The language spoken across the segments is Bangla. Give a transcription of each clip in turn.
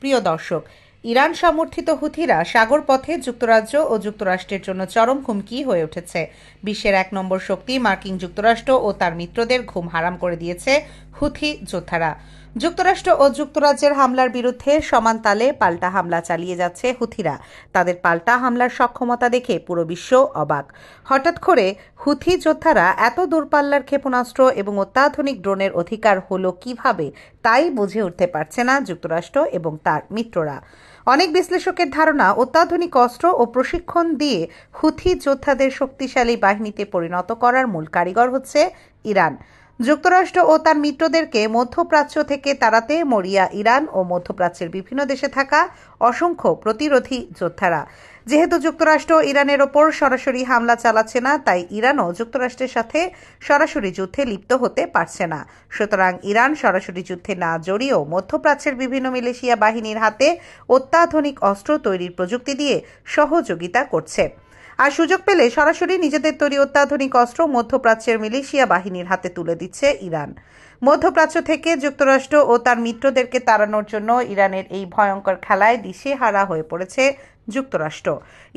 প্রিয় দর্শক ইরান সমর্থিত হুথিরা সাগর পথে যুক্তরাজ্য ও যুক্তরাষ্ট্রের জন্য চরম হুমকি হয়ে উঠেছে বিশ্বের এক নম্বর শক্তি মার্কিন যুক্তরাষ্ট্র ও তার মিত্রদের ঘুম হারাম করে দিয়েছে হুথি যোদ্ধারা যুক্তরাষ্ট্র ও যুক্তরাজ্যের হামলার বিরুদ্ধে সমান তালে পাল্টা হামলা চালিয়ে যাচ্ছে হুথিরা তাদের পাল্টা হামলার সক্ষমতা দেখে পুরো বিশ্ব অবাক হঠাৎ করে হুথি যোদ্ধারা এত দূরপাল্লার ক্ষেপণাস্ত্র এবং অত্যাধুনিক ড্রোনের অধিকার হল কিভাবে তাই বুঝে উঠতে পারছে না যুক্তরাষ্ট্র এবং তার মিত্ররা অনেক বিশ্লেষকের ধারণা অত্যাধুনিক অস্ত্র ও প্রশিক্ষণ দিয়ে হুথি যোদ্ধাদের শক্তিশালী বাহিনীতে পরিণত করার মূল কারিগর হচ্ছে ইরান যুক্তরাষ্ট্র ও তার মিত্রদেরকে মধ্যপ্রাচ্য থেকে তাড়াতে মরিয়া ইরান ও মধ্যপ্রাচ্যের বিভিন্ন দেশে থাকা অসংখ্য প্রতিরোধী যোদ্ধারা যেহেতু যুক্তরাষ্ট্র ইরানের ওপর সরাসরি হামলা চালাচ্ছে না তাই ইরানও যুক্তরাষ্ট্রের সাথে সরাসরি যুদ্ধে লিপ্ত হতে পারছে না সুতরাং ইরান সরাসরি যুদ্ধে না জড়িয়েও মধ্যপ্রাচ্যের বিভিন্ন মিলেশিয়া বাহিনীর হাতে অত্যাধুনিক অস্ত্র তৈরির প্রযুক্তি দিয়ে সহযোগিতা করছে আর সুযোগ পেলে সরাসরি নিজেদের তৈরি অত্যাধুনিক অস্ত্র মধ্যপ্রাচ্যের মিলিশিয়া বাহিনীর হাতে তুলে দিচ্ছে ইরান মধ্যপ্রাচ্য থেকে যুক্তরাষ্ট্র ও তার মিত্রদেরকে তাড়ানোর জন্য ইরানের এই ভয়ঙ্কর খেলায় দিশেহারা হয়ে পড়েছে যুক্তরাষ্ট্র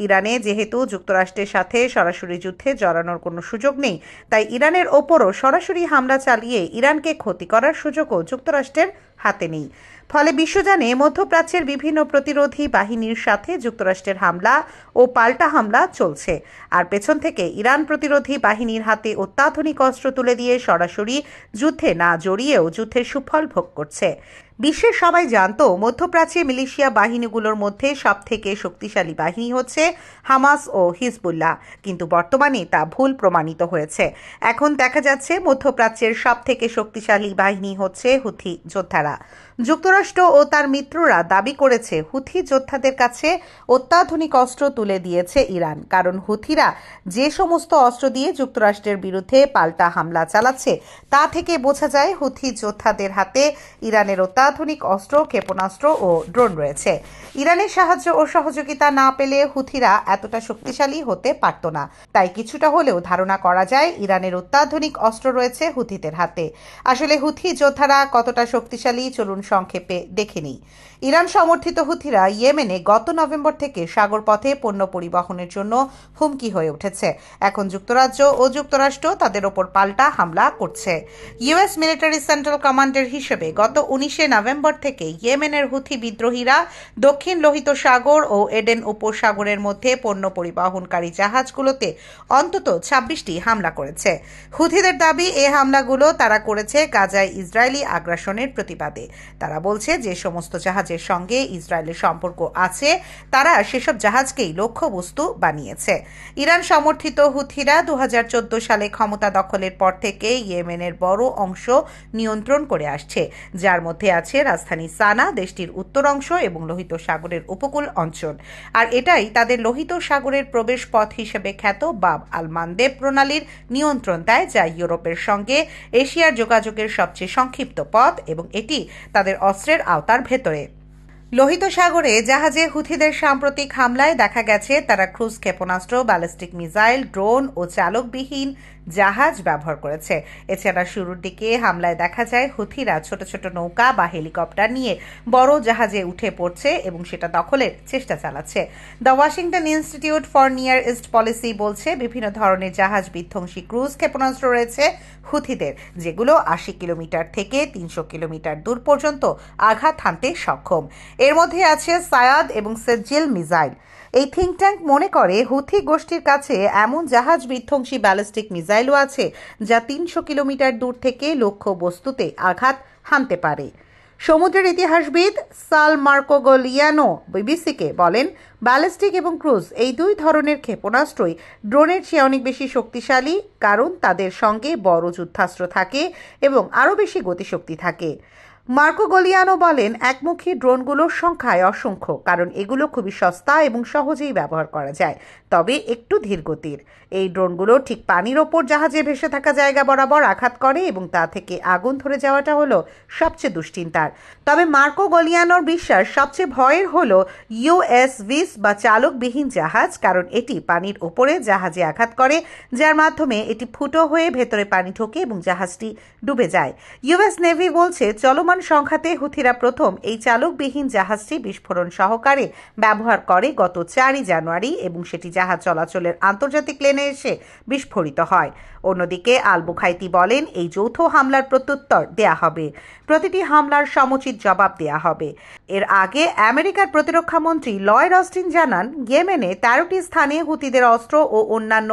ইরানে যেহেতু যুক্তরাষ্ট্রের সাথে সরাসরি যুদ্ধে জড়ানোর কোনো সুযোগ নেই তাই ইরানের ওপরও সরাসরি হামলা চালিয়ে ইরানকে ক্ষতি করার সুযোগও যুক্তরাষ্ট্রের হাতে নেই ফলে বিশ্বজানে মধ্যপ্রাচ্যের বিভিন্ন প্রতিরোধী বাহিনীর সাথে যুক্তরাষ্ট্রের হামলা ও পাল্টা হামলা চলছে আর পেছন থেকে ইরান প্রতিরোধী বাহিনীর হাতে অত্যাধুনিক অস্ত্র তুলে দিয়ে সরাসরি যুদ্ধে না জড়িয়েও যুদ্ধের সুফল ভোগ করছে বিশ্বের সবাই জানত মধ্যপ্রাচ্যে মিলিশিয়া বাহিনীগুলোর মধ্যে সবথেকে শক্তিশালী বাহিনী হচ্ছে হামাস ও হিজবুল্লাহ কিন্তু বর্তমানে তা ভুল প্রমাণিত হয়েছে এখন দেখা যাচ্ছে মধ্যপ্রাচ্যের সবথেকে শক্তিশালী বাহিনী হচ্ছে হুথি যোদ্ধারা যুক্তরাষ্ট্র ও তার মিত্ররা দাবি করেছে হুথি যোদ্ধাদের কাছে অত্যাধুনিক অস্ত্র তুলে দিয়েছে ইরান কারণ হুথিরা যে সমস্ত অস্ত্র দিয়ে যুক্তরাষ্ট্রের বিরুদ্ধে পাল্টা হামলা চালাচ্ছে তা থেকে বোঝা যায় হুথি যোদ্ধাদের হাতে ইরানের অত্যা অত্যাধুনিক অস্ত্র ক্ষেপণাস্ত্র ও ড্রোন রয়েছে ইরানের সাহায্য ও সহযোগিতা না পেলে হুথিরা এতটা শক্তিশালী হতে পারত না তাই কিছুটা হলেও ধারণা করা যায় ইরানের অত্যাধুনিক অস্ত্র রয়েছে হুথিদের হাতে আসলে হুথি যোদ্ধারা কতটা শক্তিশালী চলুন সংক্ষেপে দেখেনি ইরান সমর্থিত হুথিরা ইয়েমেনে গত নভেম্বর থেকে সাগর পথে পণ্য পরিবহনের জন্য হুমকি হয়ে উঠেছে এখন যুক্তরাজ্য ও যুক্তরাষ্ট্র তাদের ওপর পাল্টা হামলা করছে ইউএস মিলিটারি সেন্ট্রাল কমান্ডের হিসেবে গত উনিশে নভেম্বর থেকে ইয়েমেনের হুথি বিদ্রোহীরা দক্ষিণ লোহিত সাগর ও এডেন উপসাগরের মধ্যে পণ্য পরিবহনকারী জাহাজগুলোতে অন্তত ছাব্বিশটি হামলা করেছে হুথিদের দাবি এ হামলাগুলো তারা করেছে গাজায় ইসরায়েলি আগ্রাসনের প্রতিবাদে তারা বলছে যে সমস্ত জাহাজের সঙ্গে ইসরায়েলের সম্পর্ক আছে তারা সেসব জাহাজকেই লক্ষ্যবস্তু বানিয়েছে ইরান সমর্থিত হুথিরা দু সালে ক্ষমতা দখলের পর থেকে ইয়েমেনের বড় অংশ নিয়ন্ত্রণ করে আসছে যার মধ্যে আছে আছে রাজধানী সানা দেশটির উত্তর অংশ এবং লোহিত সাগরের উপকূল অঞ্চল আর এটাই তাদের লোহিত সাগরের প্রবেশ পথ হিসেবে খ্যাত বাব আল মানদেব প্রণালীর নিয়ন্ত্রণ দেয় যা ইউরোপের সঙ্গে এশিয়ার যোগাযোগের সবচেয়ে সংক্ষিপ্ত পথ এবং এটি তাদের অস্ত্রের আওতার ভেতরে লোহিত সাগরে জাহাজে হুথিদের সাম্প্রতিক হামলায় দেখা গেছে তারা ক্রুজ ক্ষেপণাস্ত্র ব্যালিস্টিক মিসাইল ড্রোন ও চালকবিহীন জাহাজ ব্যবহার করেছে এছাড়া শুরুর দিকে হামলায় দেখা যায় হুথিরা ছোট ছোট নৌকা বা হেলিকপ্টার নিয়ে বড় জাহাজে উঠে পড়ছে এবং সেটা দখলের চেষ্টা চালাচ্ছে the Washington Institute for Near East Policy বলছে বিভিন্ন ধরনের জাহাজ বিধ্বংসী ক্রুজ ক্ষেপণাস্ত্র রয়েছে হুথিদের যেগুলো আশি কিলোমিটার থেকে তিনশো কিলোমিটার দূর পর্যন্ত আঘাত হানতে সক্ষম এর মধ্যে আছে সায়াদ এবং সেজিল মিজাইল এই থিঙ্ক ট্যাঙ্ক মনে করে হুথি গোষ্ঠীর কাছে এমন জাহাজ বিধ্বংসী ব্যালিস্টিক মিসাইলও আছে যা তিনশো কিলোমিটার দূর থেকে লক্ষ্য বস্তুতে আঘাত হানতে পারে সমুদ্রের ইতিহাসবিদ সাল মার্কোগোলিয়ানো বিবিসিকে বলেন ব্যালিস্টিক এবং ক্রুজ এই দুই ধরনের ক্ষেপণাস্ত্রই ড্রোনের চেয়ে অনেক বেশি শক্তিশালী কারণ তাদের সঙ্গে বড় যুদ্ধাস্ত্র থাকে এবং আরও বেশি গতিশক্তি থাকে মার্কো গলিয়ানো বলেন একমুখী ড্রোনগুলোর সংখ্যায় অসংখ্য কারণ এগুলো খুবই সস্তা এবং সহজেই ব্যবহার করা যায় তবে একটু ধীরগতির এই ড্রোনগুলো ঠিক পানির ওপর জাহাজে ভেসে থাকা জায়গা বরাবর আঘাত করে এবং তা থেকে আগুন ধরে যাওয়াটা হলো সবচেয়ে দুশ্চিন্তার তবে মার্কো গলিয়ানোর বিশ্বাস সবচেয়ে ভয়ের হলো ইউএস ভিস বা চালকবিহীন জাহাজ কারণ এটি পানির ওপরে জাহাজে আঘাত করে যার মাধ্যমে এটি ফুটো হয়ে ভেতরে পানি ঢোকে এবং জাহাজটি ডুবে যায় ইউএস নেভি বলছে চলমান বিস্ফোরণ সংখ্যাতে হুথিরা প্রথম এই চালকবিহীন জাহাজটি বিস্ফোরণ সহকারে ব্যবহার করে গত চারই জানুয়ারি এবং সেটি জাহাজ চলাচলের আন্তর্জাতিক লেনে এসে বিস্ফোরিত হয় অন্যদিকে খাইতি বলেন এই যৌথ হামলার প্রত্যুত্তর দেয়া হবে প্রতিটি হামলার সমুচিত জবাব দেয়া হবে এর আগে আমেরিকার প্রতিরক্ষামন্ত্রী লয়েড অস্টিন জানান ইয়েমেনে তেরোটি স্থানে হুতিদের অস্ত্র ও অন্যান্য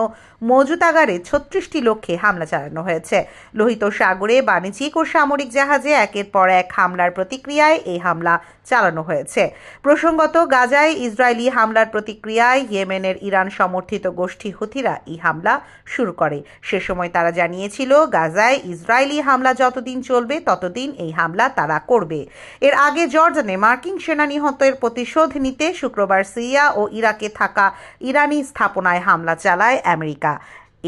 মজুতাগারে ছত্রিশটি লক্ষ্যে হামলা চালানো হয়েছে লোহিত সাগরে বাণিজ্যিক ও সামরিক জাহাজে একের পর এক হামলার প্রতিক্রিয়ায় এই হামলা চালানো হয়েছে প্রসঙ্গত গাজায় ইসরায়েলি হামলার প্রতিক্রিয়ায় ইয়েমেনের ইরান সমর্থিত গোষ্ঠী হুথিরা এই হামলা শুরু করে সে সময় তারা জানিয়েছিল গাজায় ইসরায়েলি হামলা যতদিন চলবে ততদিন এই হামলা তারা করবে এর আগে জর্জনে মার্কিন সেনা নিহতের প্রতিশোধ নিতে শুক্রবার সিরিয়া ও ইরাকে থাকা ইরানি স্থাপনায় হামলা চালায় আমেরিকা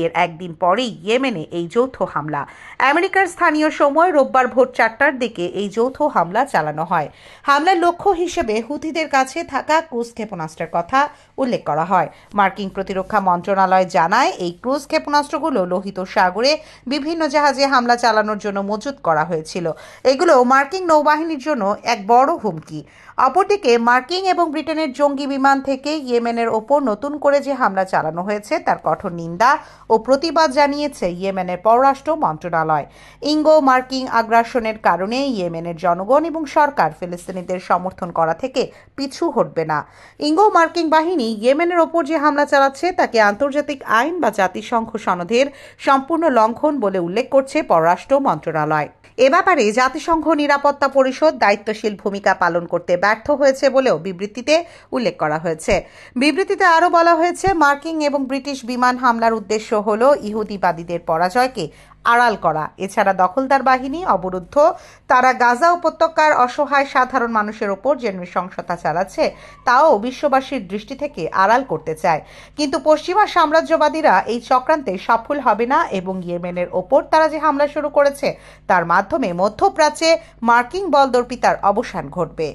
এর একদিন পরেই ইয়েমেনে এই যৌথ হামলা আমেরিকার স্থানীয় সময় রোববার ভোর চারটার দিকে এই যৌথ হামলা চালানো হয় হামলার লক্ষ্য হিসেবে হুথিদের কাছে থাকা ক্রুজ ক্ষেপণাস্ত্রের কথা উল্লেখ করা হয় মার্কিন প্রতিরক্ষা মন্ত্রণালয় জানায় এই ক্রুজ ক্ষেপণাস্ত্রগুলো লোহিত সাগরে বিভিন্ন জাহাজে হামলা চালানোর জন্য মজুত করা হয়েছিল এগুলো মার্কিন নৌবাহিনীর জন্য এক বড় হুমকি অপরদিকে মার্কিন এবং ব্রিটেনের জঙ্গি বিমান থেকে ইয়েমেনের ওপর নতুন করে যে হামলা চালানো হয়েছে তার কঠোর নিন্দা ও প্রতিবাদ জানিয়েছে ইয়েমেনের পররাষ্ট্র মন্ত্রণালয় ইঙ্গো মার্কিন আগ্রাসনের কারণে ইয়েমেনের জনগণ এবং সরকার ফিলিস্তিনিদের সমর্থন করা থেকে পিছু হটবে না ইঙ্গো মার্কিং বাহিনী ইয়েমেনের ওপর যে হামলা চালাচ্ছে তাকে আন্তর্জাতিক আইন বা জাতিসংঘ সনদের সম্পূর্ণ লঙ্ঘন বলে উল্লেখ করছে পররাষ্ট্র মন্ত্রণালয় এ ব্যাপারে জাতিসংঘ নিরাপত্তা পরিষদ দায়িত্বশীল ভূমিকা পালন করতে ব্যর্থ হয়েছে বলেও বিবৃতিতে উল্লেখ করা হয়েছে বিবৃতিতে আরও বলা হয়েছে মার্কিং এবং ব্রিটিশ বিমান হামলার উদ্দেশ্য হল ইহুদিবাদীদের পরাজয়কে আড়াল করা এছাড়া দখলদার বাহিনী অবরুদ্ধ তারা গাজা উপত্যকার অসহায় সাধারণ মানুষের ওপর যে নৃশংসতা চালাচ্ছে তাও বিশ্ববাসীর দৃষ্টি থেকে আড়াল করতে চায় কিন্তু পশ্চিমা সাম্রাজ্যবাদীরা এই চক্রান্তে সফল হবে না এবং ইয়েমেনের ওপর তারা যে হামলা শুরু করেছে তার মাধ্যমে মধ্যপ্রাচ্যে মার্কিং বলদর্পিতার অবসান ঘটবে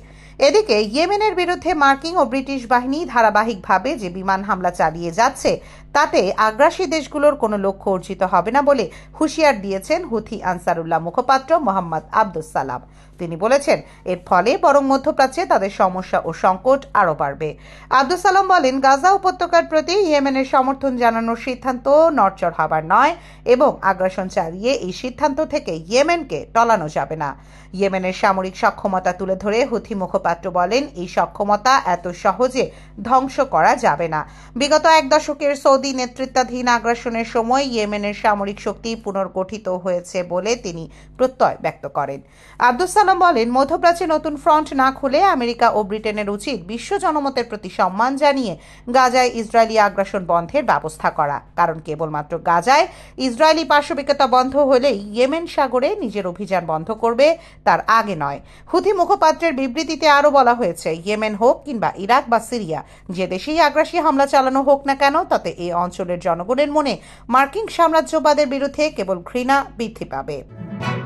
এদিকে ইয়েমেনের বিরুদ্ধে মার্কিং ও ব্রিটিশ বাহিনী ধারাবাহিকভাবে যে বিমান হামলা চালিয়ে যাচ্ছে তাতে আগ্রাসী দেশগুলোর কোনো লক্ষ্য অর্জিত হবে না বলে হুঁশিয়ার দিয়েছেন হুথি আনসারুল্লাহ মুখপাত্র মোহাম্মদ আব্দুল সালাম তিনি বলেছেন এর ফলে বরং মধ্যপ্রাচ্যে তাদের সমস্যা ও সংকট আরও বাড়বে আব্দুল সালাম বলেন গাজা উপত্যকার প্রতি ইয়েমেনের সমর্থন জানানোর সিদ্ধান্ত নড়চড় হবার নয় এবং আগ্রাসন চালিয়ে এই সিদ্ধান্ত থেকে ইয়েমেনকে টলানো যাবে না ইয়েমেনের সামরিক সক্ষমতা তুলে ধরে হুথি মুখপাত্র বলেন এই সক্ষমতা এত সহজে ধ্বংস করা যাবে না বিগত এক দশকের সৌদি সৌদি নেতৃত্বাধীন আগ্রাসনের সময় ইয়েমেনের সামরিক শক্তি পুনর্গঠিত হয়েছে বলে তিনি প্রত্যয় ব্যক্ত করেন আব্দুল সালাম বলেন মধ্যপ্রাচ্যে নতুন ফ্রন্ট না খুলে আমেরিকা ও ব্রিটেনের উচিত বিশ্ব জনমতের প্রতি সম্মান জানিয়ে গাজায় ইসরায়েলি আগ্রাসন বন্ধের ব্যবস্থা করা কারণ কেবলমাত্র গাজায় ইসরায়েলি পার্শ্ববিকতা বন্ধ হলেই ইয়েমেন সাগরে নিজের অভিযান বন্ধ করবে তার আগে নয় হুথি মুখপাত্রের বিবৃতিতে আরও বলা হয়েছে ইয়েমেন হোক কিংবা ইরাক বা সিরিয়া যে দেশেই আগ্রাসী হামলা চালানো হোক না কেন তাতে এই অঞ্চলের জনগণের মনে মার্কিন সাম্রাজ্যবাদের বিরুদ্ধে কেবল ঘৃণা বৃদ্ধি পাবে